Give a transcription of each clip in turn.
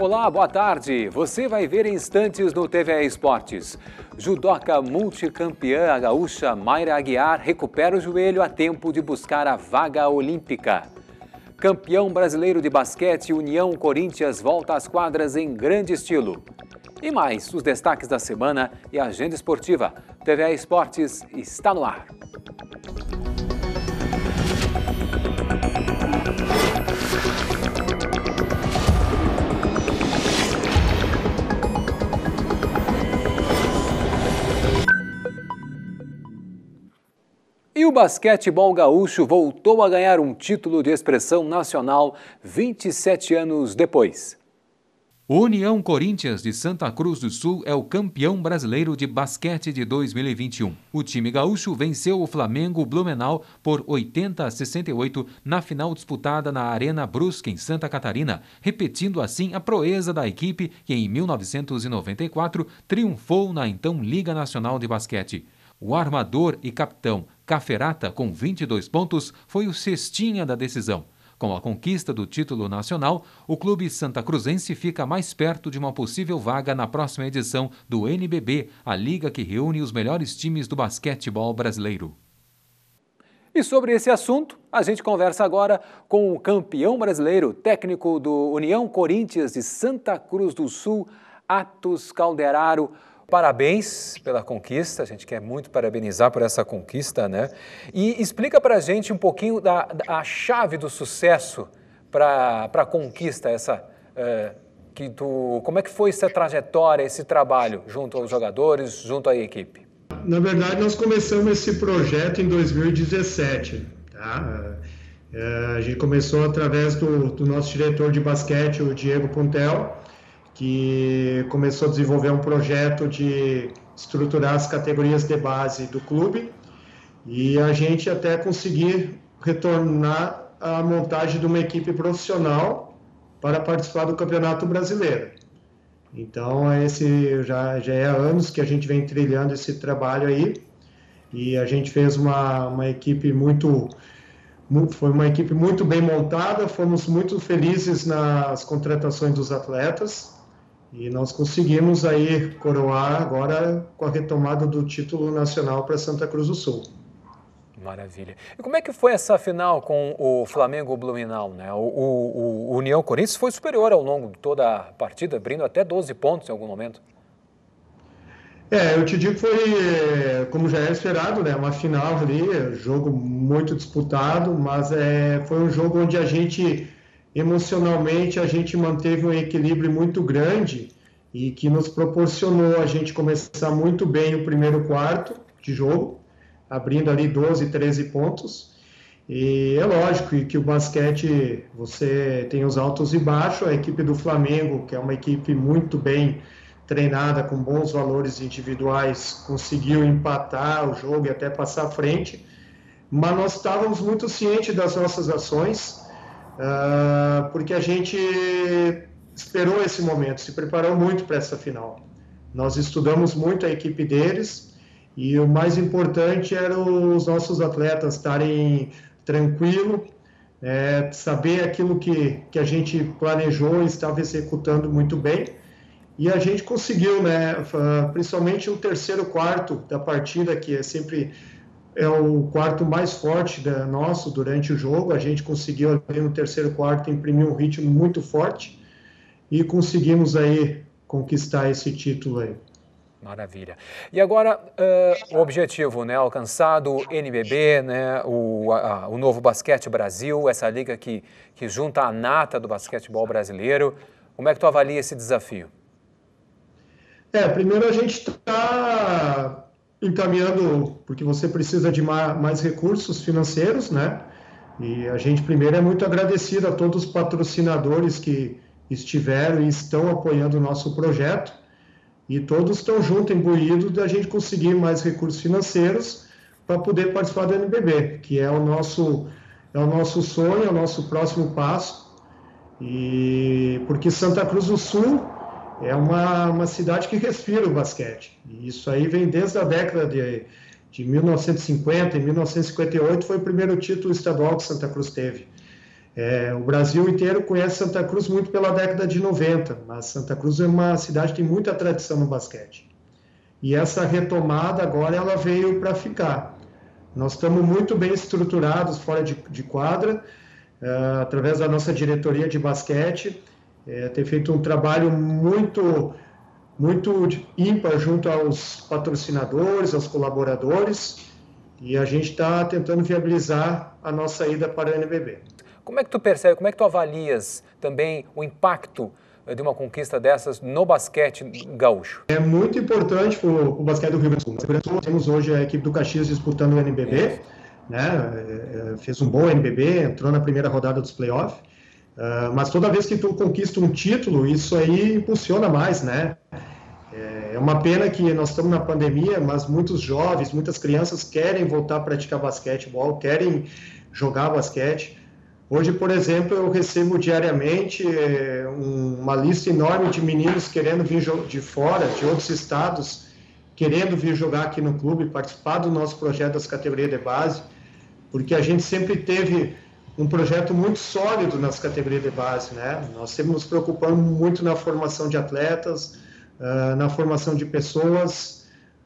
Olá, boa tarde. Você vai ver instantes no TVE Esportes. Judoca multicampeã a gaúcha Mayra Aguiar recupera o joelho a tempo de buscar a vaga olímpica. Campeão brasileiro de basquete União Corinthians volta às quadras em grande estilo. E mais os destaques da semana e a agenda esportiva. TVE Esportes está no ar. o basquetebol gaúcho voltou a ganhar um título de expressão nacional 27 anos depois. O União Corinthians de Santa Cruz do Sul é o campeão brasileiro de basquete de 2021. O time gaúcho venceu o Flamengo Blumenau por 80 a 68 na final disputada na Arena Brusque, em Santa Catarina, repetindo assim a proeza da equipe que em 1994 triunfou na então Liga Nacional de Basquete. O armador e capitão Caferata, com 22 pontos, foi o cestinha da decisão. Com a conquista do título nacional, o clube Santa Cruzense fica mais perto de uma possível vaga na próxima edição do NBB, a liga que reúne os melhores times do basquetebol brasileiro. E sobre esse assunto, a gente conversa agora com o campeão brasileiro, técnico do União Corinthians de Santa Cruz do Sul, Atos Calderaro. Parabéns pela conquista, a gente quer muito parabenizar por essa conquista, né? E explica para a gente um pouquinho da, da chave do sucesso para a conquista, essa é, que tu, como é que foi essa trajetória, esse trabalho junto aos jogadores, junto à equipe? Na verdade, nós começamos esse projeto em 2017, tá? É, a gente começou através do, do nosso diretor de basquete, o Diego Pontel, que começou a desenvolver um projeto de estruturar as categorias de base do clube e a gente até conseguir retornar à montagem de uma equipe profissional para participar do Campeonato Brasileiro. Então, é esse já, já é há anos que a gente vem trilhando esse trabalho aí e a gente fez uma, uma equipe muito foi uma equipe muito bem montada, fomos muito felizes nas contratações dos atletas e nós conseguimos aí coroar agora com a retomada do título nacional para Santa Cruz do Sul. Maravilha. E como é que foi essa final com o Flamengo Blumenau? Né? O, o, o União Corinthians foi superior ao longo de toda a partida, abrindo até 12 pontos em algum momento. É, eu te digo que foi, como já era esperado, né? Uma final ali, jogo muito disputado, mas é, foi um jogo onde a gente emocionalmente a gente manteve um equilíbrio muito grande e que nos proporcionou a gente começar muito bem o primeiro quarto de jogo, abrindo ali 12, 13 pontos. E é lógico que o basquete você tem os altos e baixos. A equipe do Flamengo, que é uma equipe muito bem treinada, com bons valores individuais, conseguiu empatar o jogo e até passar à frente. Mas nós estávamos muito cientes das nossas ações uh, porque a gente esperou esse momento, se preparou muito para essa final. Nós estudamos muito a equipe deles e o mais importante era os nossos atletas estarem tranquilo, é, saber aquilo que, que a gente planejou e estava executando muito bem. E a gente conseguiu, né, principalmente o terceiro quarto da partida, que é sempre é o quarto mais forte da, nosso durante o jogo. A gente conseguiu ali no terceiro quarto imprimir um ritmo muito forte e conseguimos aí conquistar esse título aí. Maravilha. E agora, uh, o objetivo, né, alcançado, o NBB, né, o, o novo Basquete Brasil, essa liga que, que junta a nata do basquetebol brasileiro. Como é que tu avalia esse desafio? É, primeiro a gente está encaminhando, porque você precisa de mais recursos financeiros, né? E a gente primeiro é muito agradecido a todos os patrocinadores que estiveram e estão apoiando o nosso projeto. E todos estão juntos, imbuídos, da gente conseguir mais recursos financeiros para poder participar do NBB, que é o nosso é o nosso sonho, é o nosso próximo passo. E porque Santa Cruz do Sul é uma, uma cidade que respira o basquete. E isso aí vem desde a década de, de 1950, em 1958 foi o primeiro título estadual que Santa Cruz teve. É, o Brasil inteiro conhece Santa Cruz muito pela década de 90, mas Santa Cruz é uma cidade que tem muita tradição no basquete. E essa retomada agora ela veio para ficar. Nós estamos muito bem estruturados fora de, de quadra, uh, através da nossa diretoria de basquete é, feito um trabalho muito muito ímpar junto aos patrocinadores, aos colaboradores, e a gente está tentando viabilizar a nossa ida para o NBB. Como é que tu percebe, como é que tu avalias também o impacto eh, de uma conquista dessas no basquete gaúcho? É muito importante para o basquete do Rio Grande do Sul. Nós temos hoje a equipe do Caxias disputando o NBB, né? É, é, fez um bom NBB, entrou na primeira rodada dos playoffs. Ah, mas toda vez que tu conquista um título, isso aí impulsiona mais, né? É, é uma pena que nós estamos na pandemia, mas muitos jovens, muitas crianças querem voltar a praticar basquetebol, querem jogar basquete. Hoje, por exemplo, eu recebo diariamente é, uma lista enorme de meninos querendo vir de fora, de outros estados, querendo vir jogar aqui no clube, participar do nosso projeto das categorias de base, porque a gente sempre teve um projeto muito sólido nas categorias de base, né? Nós temos nos preocupando muito na formação de atletas, uh, na formação de pessoas,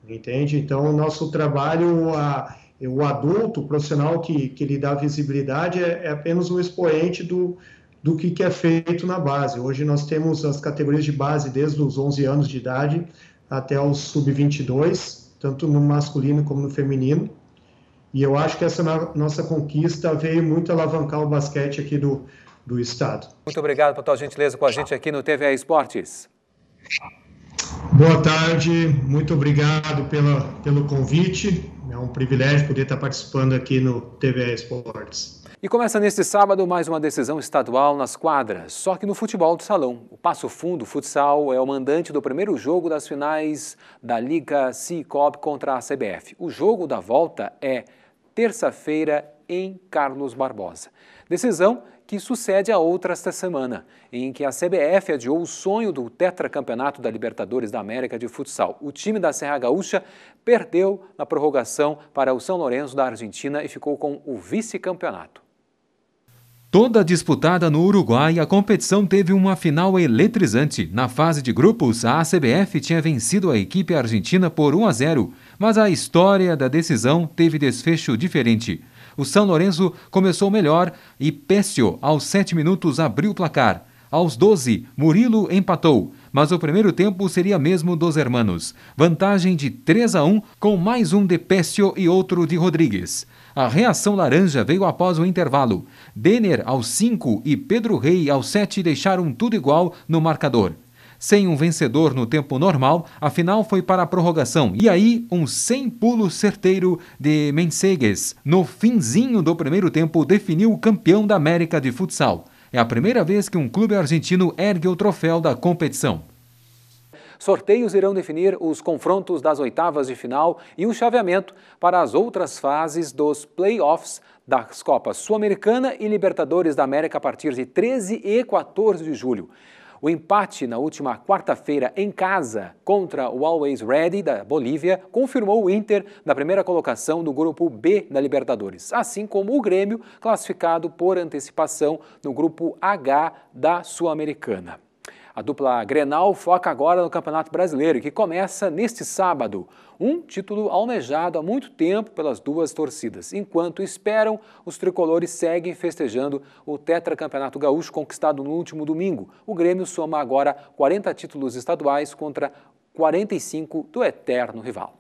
entende? Então, o nosso trabalho, a, o adulto, o profissional que, que lhe dá visibilidade é, é apenas um expoente do, do que, que, é feito na base. Hoje nós temos as categorias de base desde os 11 anos de idade até os sub-22, tanto no masculino como no feminino. E eu acho que essa nossa conquista veio muito alavancar o basquete aqui do, do Estado. Muito obrigado por tua gentileza com a gente aqui no TVA Esportes. Boa tarde, muito obrigado pela, pelo convite. É um privilégio poder estar participando aqui no TVA Esportes. E começa neste sábado mais uma decisão estadual nas quadras, só que no futebol do salão. O Passo Fundo Futsal é o mandante do primeiro jogo das finais da Liga C-Cop contra a CBF. O jogo da volta é terça-feira em Carlos Barbosa. Decisão que sucede a outra esta semana, em que a CBF adiou o sonho do tetracampeonato da Libertadores da América de futsal. O time da Serra Gaúcha perdeu na prorrogação para o São Lourenço da Argentina e ficou com o vice-campeonato. Toda disputada no Uruguai, a competição teve uma final eletrizante. Na fase de grupos, a CBF tinha vencido a equipe argentina por 1 a 0 mas a história da decisão teve desfecho diferente. O São Lourenço começou melhor e Pécio, aos 7 minutos, abriu o placar. Aos 12, Murilo empatou, mas o primeiro tempo seria mesmo dos hermanos. Vantagem de 3 a 1 com mais um de Pécio e outro de Rodrigues. A reação laranja veio após o intervalo. Denner aos 5 e Pedro Rei aos 7 deixaram tudo igual no marcador sem um vencedor no tempo normal, a final foi para a prorrogação. E aí, um sem pulo certeiro de Mensegues, no finzinho do primeiro tempo, definiu o campeão da América de futsal. É a primeira vez que um clube argentino ergue o troféu da competição. Sorteios irão definir os confrontos das oitavas de final e o chaveamento para as outras fases dos playoffs das Copas Sul-Americana e Libertadores da América a partir de 13 e 14 de julho. O empate na última quarta-feira em casa contra o Always Ready da Bolívia confirmou o Inter na primeira colocação do grupo B da Libertadores, assim como o Grêmio classificado por antecipação no grupo H da Sul-Americana. A dupla Grenal foca agora no Campeonato Brasileiro, que começa neste sábado. Um título almejado há muito tempo pelas duas torcidas. Enquanto esperam, os tricolores seguem festejando o tetracampeonato gaúcho conquistado no último domingo. O Grêmio soma agora 40 títulos estaduais contra 45 do eterno rival.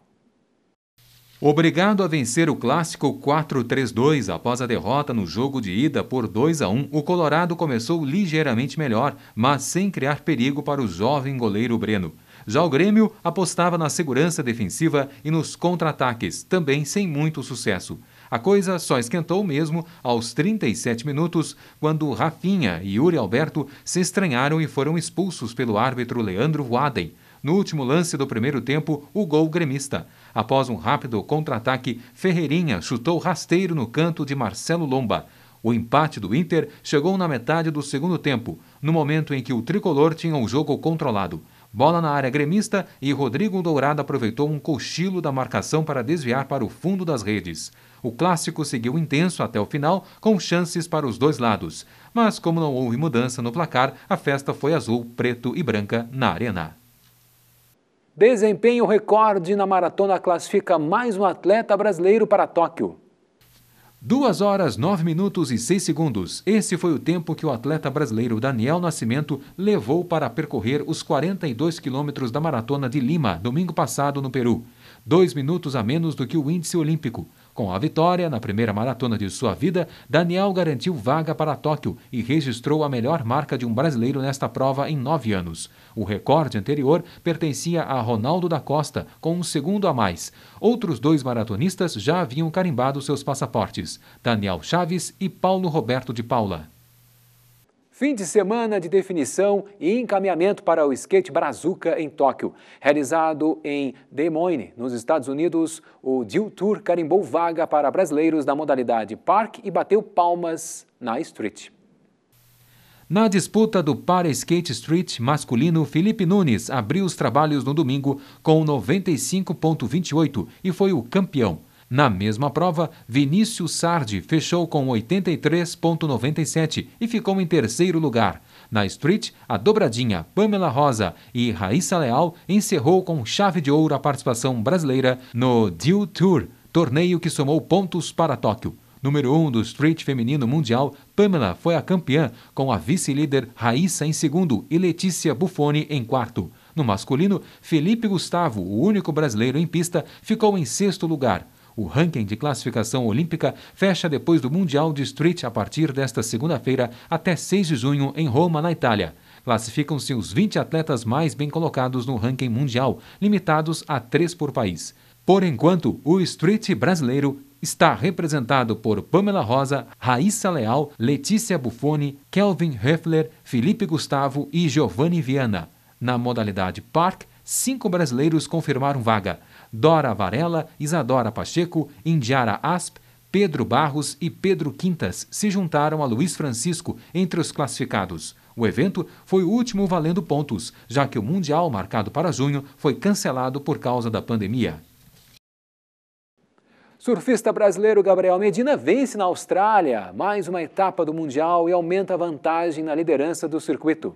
Obrigado a vencer o clássico 4-3-2 após a derrota no jogo de ida por 2 a 1, o Colorado começou ligeiramente melhor, mas sem criar perigo para o jovem goleiro Breno. Já o Grêmio apostava na segurança defensiva e nos contra-ataques, também sem muito sucesso. A coisa só esquentou mesmo aos 37 minutos, quando Rafinha e Yuri Alberto se estranharam e foram expulsos pelo árbitro Leandro Waden. No último lance do primeiro tempo, o gol gremista. Após um rápido contra-ataque, Ferreirinha chutou rasteiro no canto de Marcelo Lomba. O empate do Inter chegou na metade do segundo tempo, no momento em que o tricolor tinha o jogo controlado. Bola na área gremista e Rodrigo Dourado aproveitou um cochilo da marcação para desviar para o fundo das redes. O clássico seguiu intenso até o final, com chances para os dois lados. Mas, como não houve mudança no placar, a festa foi azul, preto e branca na arena. Desempenho recorde na maratona classifica mais um atleta brasileiro para Tóquio. 2 horas 9 minutos e 6 segundos. Esse foi o tempo que o atleta brasileiro Daniel Nascimento levou para percorrer os 42 quilômetros da maratona de Lima, domingo passado no Peru. Dois minutos a menos do que o índice olímpico. Com a vitória na primeira maratona de sua vida, Daniel garantiu vaga para Tóquio e registrou a melhor marca de um brasileiro nesta prova em nove anos. O recorde anterior pertencia a Ronaldo da Costa, com um segundo a mais. Outros dois maratonistas já haviam carimbado seus passaportes: Daniel Chaves e Paulo Roberto de Paula. Fim de semana de definição e encaminhamento para o skate Brazuca em Tóquio. Realizado em Des Moines, nos Estados Unidos, o Deal Tour carimbou vaga para brasileiros da modalidade park e bateu palmas na street. Na disputa do Para Skate Street masculino, Felipe Nunes abriu os trabalhos no domingo com 95,28 e foi o campeão. Na mesma prova, Vinícius Sardi fechou com 83,97 e ficou em terceiro lugar. Na Street, a dobradinha Pamela Rosa e Raíssa Leal encerrou com chave de ouro a participação brasileira no Deal Tour, torneio que somou pontos para Tóquio. Número 1 um do Street Feminino Mundial, Pamela foi a campeã, com a vice-líder Raíssa em segundo e Letícia Buffoni em quarto. No masculino, Felipe Gustavo, o único brasileiro em pista, ficou em sexto lugar. O ranking de classificação olímpica fecha depois do Mundial de Street a partir desta segunda-feira até 6 de junho em Roma, na Itália. Classificam-se os 20 atletas mais bem colocados no ranking mundial, limitados a três por país. Por enquanto, o street brasileiro está representado por Pamela Rosa, Raíssa Leal, Letícia Buffoni, Kelvin Hoeffler, Felipe Gustavo e Giovanni Viana. Na modalidade Park, cinco brasileiros confirmaram vaga. Dora Varela, Isadora Pacheco, Indiara Asp, Pedro Barros e Pedro Quintas se juntaram a Luiz Francisco entre os classificados. O evento foi o último valendo pontos, já que o Mundial marcado para junho foi cancelado por causa da pandemia. Surfista brasileiro Gabriel Medina vence na Austrália mais uma etapa do Mundial e aumenta a vantagem na liderança do circuito.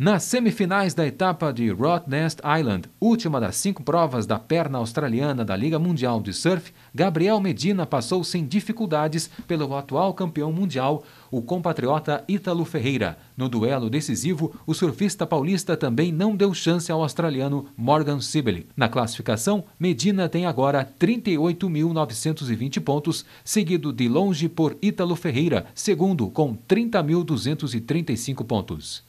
Nas semifinais da etapa de Rottnest Island, última das cinco provas da perna australiana da Liga Mundial de Surf, Gabriel Medina passou sem dificuldades pelo atual campeão mundial, o compatriota Ítalo Ferreira. No duelo decisivo, o surfista paulista também não deu chance ao australiano Morgan Sibley. Na classificação, Medina tem agora 38.920 pontos, seguido de longe por Ítalo Ferreira, segundo com 30.235 pontos.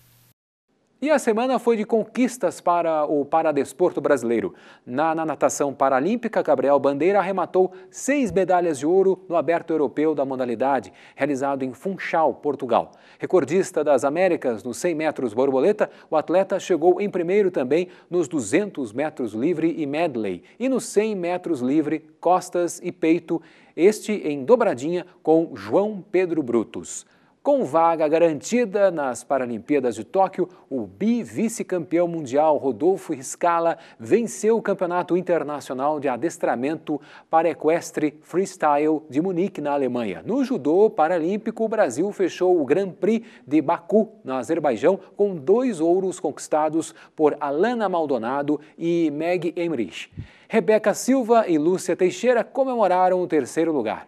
E a semana foi de conquistas para o paradesporto brasileiro. Na, na, natação paralímpica, Gabriel Bandeira arrematou seis medalhas de ouro no Aberto Europeu da modalidade, realizado em Funchal, Portugal. Recordista das Américas nos 100 metros borboleta, o atleta chegou em primeiro também nos 200 metros livre e medley e nos 100 metros livre, costas e peito, este em dobradinha com João Pedro Brutus. Com vaga garantida nas Paralimpíadas de Tóquio, o bi-vice-campeão mundial Rodolfo Riscala venceu o Campeonato Internacional de Adestramento para Equestre Freestyle de Munique, na Alemanha. No judô paralímpico, o Brasil fechou o Grand Prix de Baku, no Azerbaijão, com dois ouros conquistados por Alana Maldonado e Meg Emrich. Rebeca Silva e Lúcia Teixeira comemoraram o terceiro lugar.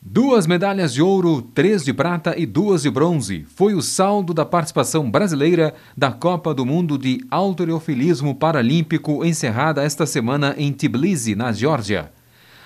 Duas medalhas de ouro, três de prata e duas de bronze foi o saldo da participação brasileira da Copa do Mundo de Autoreofilismo Paralímpico encerrada esta semana em Tbilisi, na Geórgia.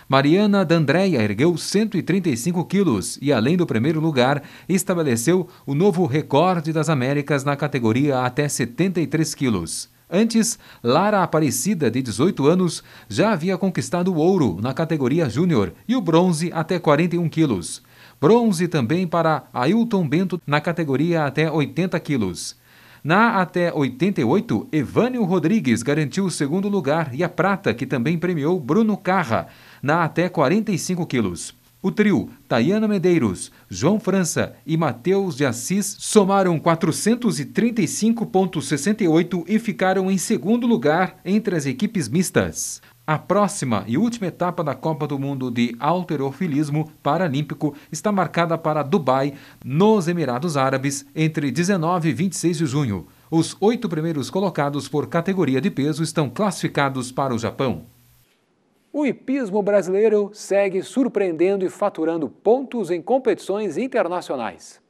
Mariana D'Andrea ergueu 135 quilos e, além do primeiro lugar, estabeleceu o novo recorde das Américas na categoria até 73 quilos. Antes, Lara Aparecida, de 18 anos, já havia conquistado o ouro na categoria júnior e o bronze até 41 quilos. Bronze também para Ailton Bento na categoria até 80 quilos. Na até 88, Evânio Rodrigues garantiu o segundo lugar e a prata, que também premiou Bruno Carra, na até 45 quilos. O trio Tayana Medeiros, João França e Matheus de Assis somaram 435,68 e ficaram em segundo lugar entre as equipes mistas. A próxima e última etapa da Copa do Mundo de Alterofilismo Paralímpico está marcada para Dubai, nos Emirados Árabes, entre 19 e 26 de junho. Os oito primeiros colocados por categoria de peso estão classificados para o Japão. O hipismo brasileiro segue surpreendendo e faturando pontos em competições internacionais.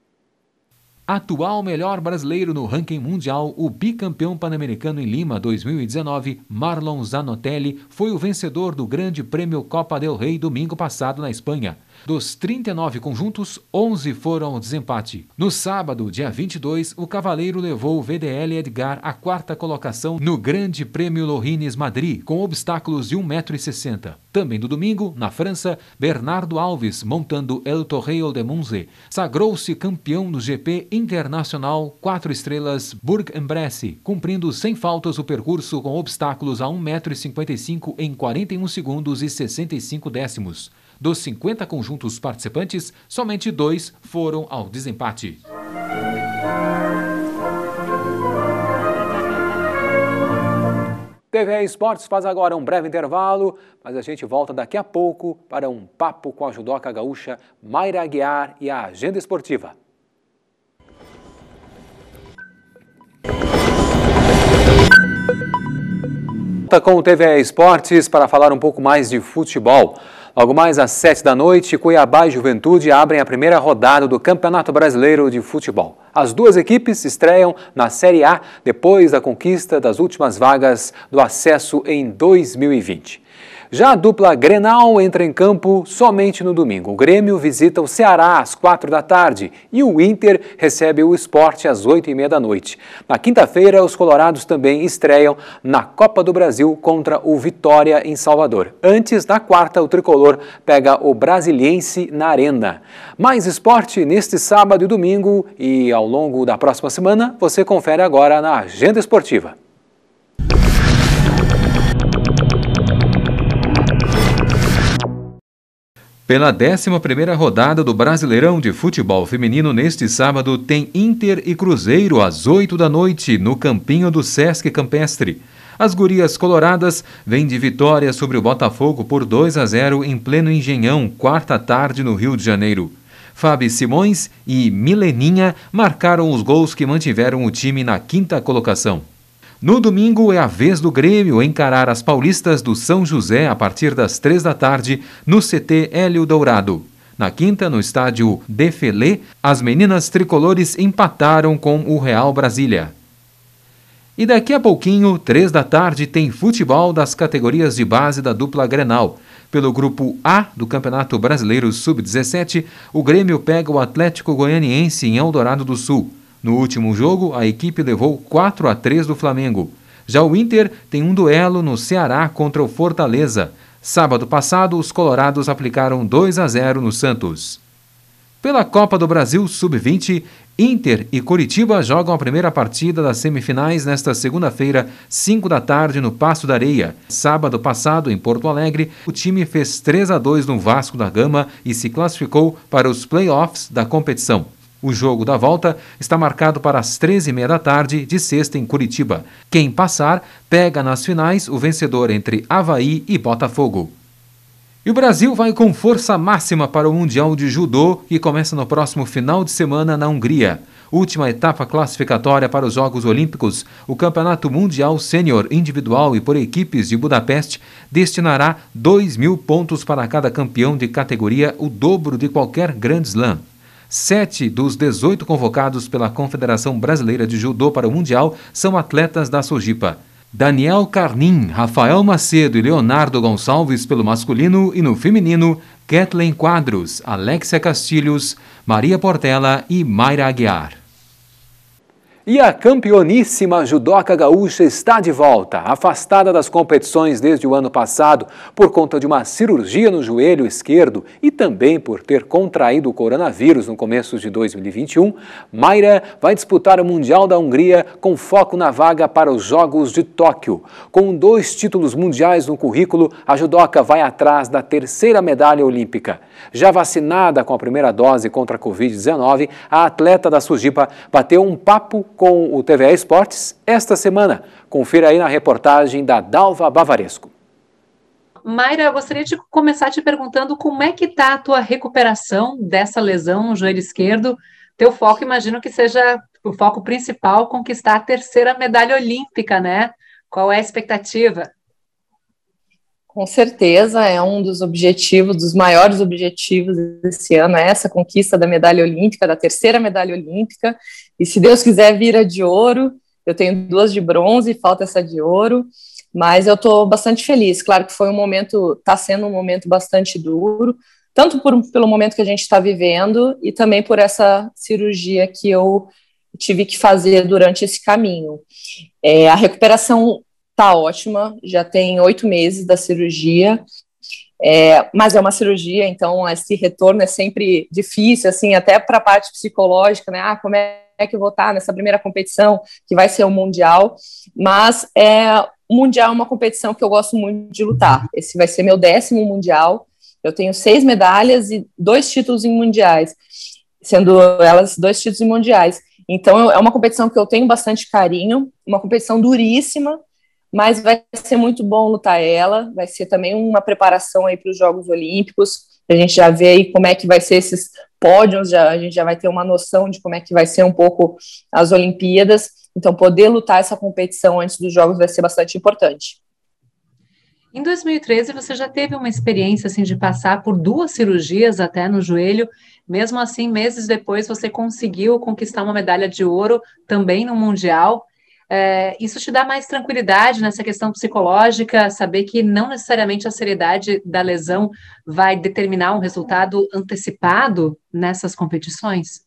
Atual melhor brasileiro no ranking mundial, o bicampeão pan-americano em Lima 2019, Marlon Zanotelli, foi o vencedor do Grande Prêmio Copa del Rei domingo passado na Espanha. Dos 39 conjuntos, 11 foram desempate. No sábado, dia 22, o Cavaleiro levou o VDL Edgar à quarta colocação no Grande Prêmio Lorines Madrid, com obstáculos de 1,60m. Também no domingo, na França, Bernardo Alves, montando El Torreio de Monze, sagrou-se campeão no GP Internacional 4 Estrelas Burg Bresse cumprindo sem faltas o percurso com obstáculos a 1,55m em 41 segundos e 65 décimos. Dos 50 conjuntos participantes, somente dois foram ao desempate. TV Esportes faz agora um breve intervalo, mas a gente volta daqui a pouco para um papo com a judoca gaúcha Mayra Aguiar e a agenda esportiva. volta com o TV Esportes para falar um pouco mais de futebol. Logo mais às sete da noite, Cuiabá e Juventude abrem a primeira rodada do Campeonato Brasileiro de Futebol. As duas equipes estreiam na Série A depois da conquista das últimas vagas do acesso em 2020. Já a dupla Grenal entra em campo somente no domingo. O Grêmio visita o Ceará às quatro da tarde e o Inter recebe o esporte às oito e meia da noite. Na quinta-feira, os colorados também estreiam na Copa do Brasil contra o Vitória em Salvador. Antes, na quarta, o tricolor pega o Brasiliense na Arena. Mais esporte neste sábado e domingo e ao longo da próxima semana, você confere agora na Agenda Esportiva. Pela 11ª rodada do Brasileirão de Futebol Feminino neste sábado tem Inter e Cruzeiro às 8 da noite no campinho do Sesc Campestre. As gurias coloradas vêm de vitória sobre o Botafogo por 2 a 0 em pleno Engenhão, quarta tarde no Rio de Janeiro. Fábio Simões e Mileninha marcaram os gols que mantiveram o time na quinta colocação. No domingo é a vez do Grêmio encarar as paulistas do São José a partir das três da tarde no CT Hélio Dourado. Na quinta, no estádio Defelé, as meninas tricolores empataram com o Real Brasília. E daqui a pouquinho, três da tarde, tem futebol das categorias de base da dupla Grenal. Pelo grupo A do Campeonato Brasileiro Sub-17, o Grêmio pega o Atlético Goianiense em Eldorado do Sul. No último jogo, a equipe levou 4 a 3 do Flamengo. Já o Inter tem um duelo no Ceará contra o Fortaleza. Sábado passado, os colorados aplicaram 2 a 0 no Santos. Pela Copa do Brasil Sub-20, Inter e Curitiba jogam a primeira partida das semifinais nesta segunda-feira, 5 da tarde, no Passo da Areia. Sábado passado, em Porto Alegre, o time fez 3 a 2 no Vasco da Gama e se classificou para os playoffs da competição. O jogo da volta está marcado para as 13h30 da tarde de sexta em Curitiba. Quem passar pega nas finais o vencedor entre Havaí e Botafogo. E o Brasil vai com força máxima para o Mundial de Judô, que começa no próximo final de semana na Hungria. Última etapa classificatória para os Jogos Olímpicos, o Campeonato Mundial Sênior Individual e por Equipes de Budapeste destinará 2 mil pontos para cada campeão de categoria, o dobro de qualquer Grand Slam. Sete dos 18 convocados pela Confederação Brasileira de Judô para o Mundial são atletas da Sojipa. Daniel Carnim, Rafael Macedo e Leonardo Gonçalves pelo masculino e no feminino, Kathleen Quadros, Alexia Castilhos, Maria Portela e Mayra Aguiar. E a campeoníssima judoca gaúcha está de volta, afastada das competições desde o ano passado por conta de uma cirurgia no joelho esquerdo e também por ter contraído o coronavírus no começo de 2021. Mayra vai disputar o Mundial da Hungria com foco na vaga para os Jogos de Tóquio. Com dois títulos mundiais no currículo, a judoca vai atrás da terceira medalha olímpica. Já vacinada com a primeira dose contra a Covid-19, a atleta da Sujipa bateu um papo com o TV Esportes esta semana. Confira aí na reportagem da Dalva Bavaresco. Mayra, gostaria de começar te perguntando como é que está a tua recuperação dessa lesão no joelho esquerdo. Teu foco, imagino que seja o foco principal, conquistar a terceira medalha olímpica, né? Qual é a expectativa? Com certeza, é um dos objetivos, dos maiores objetivos desse ano, é essa conquista da medalha olímpica, da terceira medalha olímpica. E se Deus quiser, vira de ouro. Eu tenho duas de bronze, falta essa de ouro. Mas eu estou bastante feliz. Claro que foi um momento, está sendo um momento bastante duro, tanto por, pelo momento que a gente está vivendo e também por essa cirurgia que eu tive que fazer durante esse caminho. É, a recuperação tá ótima, já tem oito meses da cirurgia, é, mas é uma cirurgia, então esse retorno é sempre difícil, assim, até para a parte psicológica, né? Ah, como é que eu vou estar tá nessa primeira competição, que vai ser o Mundial, mas é, o Mundial é uma competição que eu gosto muito de lutar. Esse vai ser meu décimo Mundial. Eu tenho seis medalhas e dois títulos em mundiais, sendo elas dois títulos em mundiais. Então, é uma competição que eu tenho bastante carinho, uma competição duríssima, mas vai ser muito bom lutar ela, vai ser também uma preparação aí para os Jogos Olímpicos, a gente já vê aí como é que vai ser esses pódios, já, a gente já vai ter uma noção de como é que vai ser um pouco as Olimpíadas, então poder lutar essa competição antes dos Jogos vai ser bastante importante. Em 2013, você já teve uma experiência assim de passar por duas cirurgias até no joelho. Mesmo assim, meses depois, você conseguiu conquistar uma medalha de ouro também no mundial. É, isso te dá mais tranquilidade nessa questão psicológica, saber que não necessariamente a seriedade da lesão vai determinar um resultado antecipado nessas competições?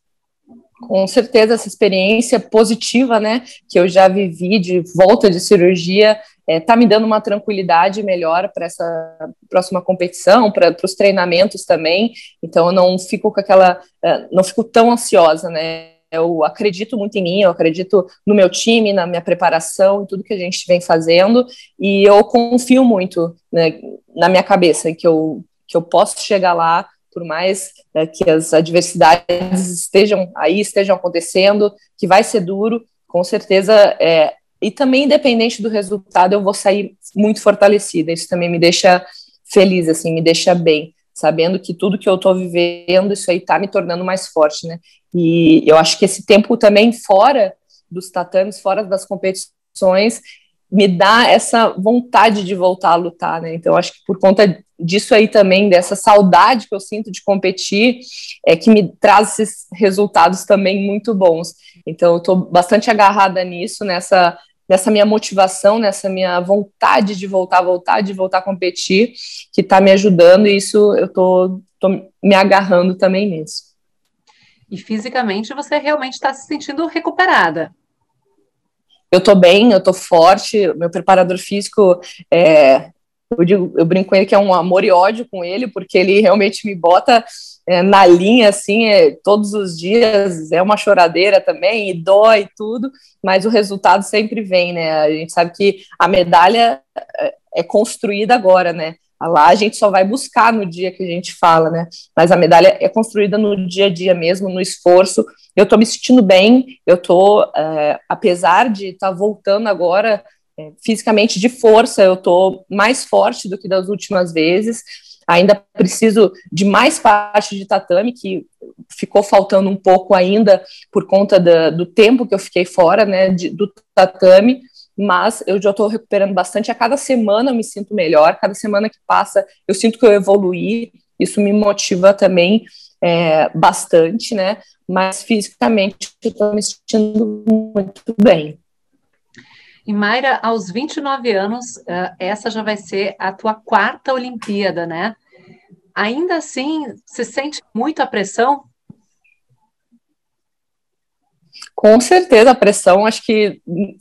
Com certeza, essa experiência positiva, né, que eu já vivi de volta de cirurgia, está é, me dando uma tranquilidade melhor para essa próxima competição, para os treinamentos também. Então, eu não fico com aquela, é, não fico tão ansiosa, né, eu acredito muito em mim, eu acredito no meu time, na minha preparação, em tudo que a gente vem fazendo, e eu confio muito né, na minha cabeça que eu, que eu posso chegar lá, por mais né, que as adversidades estejam aí, estejam acontecendo, que vai ser duro, com certeza é, e também independente do resultado eu vou sair muito fortalecida isso também me deixa feliz assim me deixa bem sabendo que tudo que eu estou vivendo, isso aí está me tornando mais forte, né? E eu acho que esse tempo também fora dos tatames, fora das competições, me dá essa vontade de voltar a lutar, né? Então, acho que por conta disso aí também, dessa saudade que eu sinto de competir, é que me traz esses resultados também muito bons. Então, eu estou bastante agarrada nisso, nessa nessa minha motivação, nessa minha vontade de voltar, voltar de voltar a competir, que está me ajudando e isso eu tô, tô me agarrando também nisso. E fisicamente você realmente está se sentindo recuperada? Eu tô bem, eu tô forte, meu preparador físico é, eu, digo, eu brinco com ele que é um amor e ódio com ele, porque ele realmente me bota é, na linha, assim, é, todos os dias, é uma choradeira também, e dói tudo, mas o resultado sempre vem, né? A gente sabe que a medalha é, é construída agora, né? Lá a gente só vai buscar no dia que a gente fala, né? Mas a medalha é construída no dia a dia mesmo, no esforço. Eu tô me sentindo bem, eu tô, é, apesar de estar tá voltando agora é, fisicamente de força, eu tô mais forte do que das últimas vezes Ainda preciso de mais parte de tatame, que ficou faltando um pouco ainda por conta da, do tempo que eu fiquei fora, né, de, do tatame, mas eu já estou recuperando bastante. A cada semana eu me sinto melhor, cada semana que passa eu sinto que eu evoluí, isso me motiva também é, bastante, né, mas fisicamente eu estou me sentindo muito bem. E Mayra, aos 29 anos, eh, essa já vai ser a tua quarta Olimpíada, né? Ainda assim, se sente muito a pressão? Com certeza, a pressão acho que hum,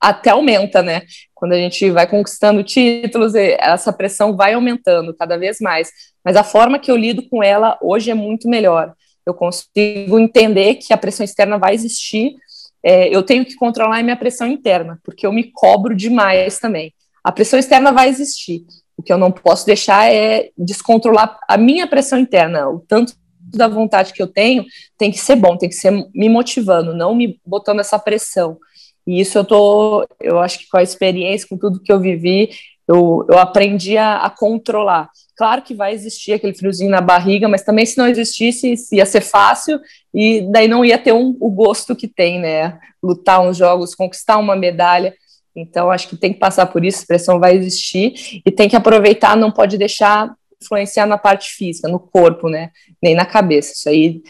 até aumenta, né? Quando a gente vai conquistando títulos, essa pressão vai aumentando cada vez mais. Mas a forma que eu lido com ela hoje é muito melhor. Eu consigo entender que a pressão externa vai existir, é, eu tenho que controlar a minha pressão interna, porque eu me cobro demais também. A pressão externa vai existir. O que eu não posso deixar é descontrolar a minha pressão interna. O tanto da vontade que eu tenho tem que ser bom, tem que ser me motivando, não me botando essa pressão. E isso eu tô, eu acho que com a experiência, com tudo que eu vivi, eu, eu aprendi a, a, controlar. Claro que vai existir aquele friozinho na barriga, mas também se não existisse, ia ser fácil, e daí não ia ter um, o gosto que tem, né? Lutar uns jogos, conquistar uma medalha. Então, acho que tem que passar por isso, pressão vai existir, e tem que aproveitar, não pode deixar influenciar na parte física, no corpo, né? Nem na cabeça. Isso aí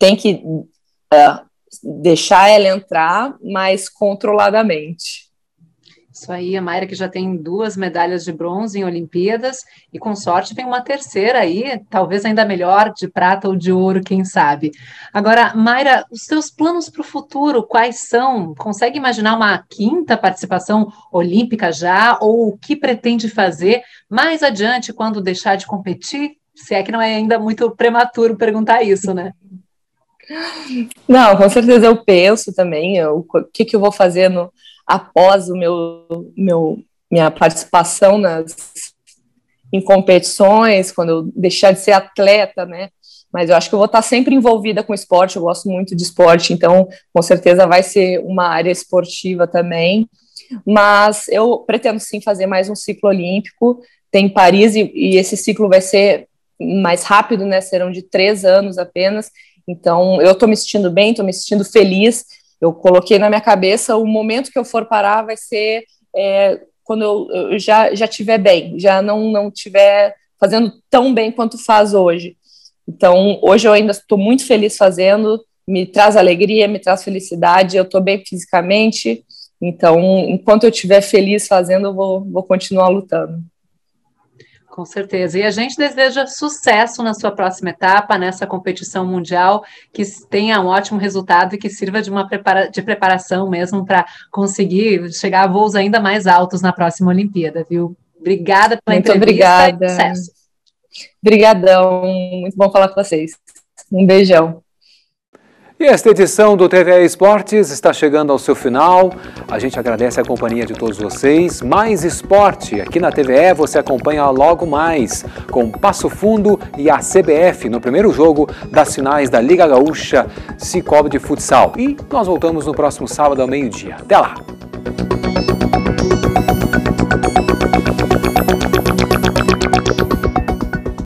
tem que uh, deixar ela entrar, mas controladamente. Isso aí, a Mayra que já tem duas medalhas de bronze em Olimpíadas e com sorte vem uma terceira aí, talvez ainda melhor, de prata ou de ouro, quem sabe. Agora, Mayra, os seus planos para o futuro, quais são? Consegue imaginar uma quinta participação olímpica já ou o que pretende fazer mais adiante quando deixar de competir? Se é que não é ainda muito prematuro perguntar isso, né? Não, com certeza eu penso também, o que, que eu vou fazer no, após o meu, meu minha participação nas em competições, quando eu deixar de ser atleta, né? Mas eu acho que eu vou estar sempre envolvida com esporte, eu gosto muito de esporte, então com certeza vai ser uma área esportiva também. Mas eu pretendo sim fazer mais um ciclo olímpico, tem Paris e, e esse ciclo vai ser mais rápido, né? Serão de três anos apenas. Então eu estou me sentindo bem, estou me sentindo feliz eu coloquei na minha cabeça o momento que eu for parar vai ser é, quando eu, eu já já tiver bem, já não não tiver fazendo tão bem quanto faz hoje. Então hoje eu ainda estou muito feliz fazendo, me traz alegria, me traz felicidade. Eu estou bem fisicamente, então enquanto eu estiver feliz fazendo, eu vou, vou continuar lutando. Com certeza. E a gente deseja sucesso na sua próxima etapa, nessa competição mundial, que tenha um ótimo resultado e que sirva de uma prepara de preparação mesmo para conseguir chegar a voos ainda mais altos na próxima Olimpíada, viu? Obrigada pela Muito entrevista obrigada. sucesso. Obrigadão. Muito bom falar com vocês. Um beijão. E esta edição do TVE Esportes está chegando ao seu final. A gente agradece a companhia de todos vocês. Mais esporte aqui na TVE você acompanha logo mais com Passo Fundo e a CBF no primeiro jogo das finais da Liga Gaúcha Cicobi de Futsal. E nós voltamos no próximo sábado ao meio-dia. Até lá!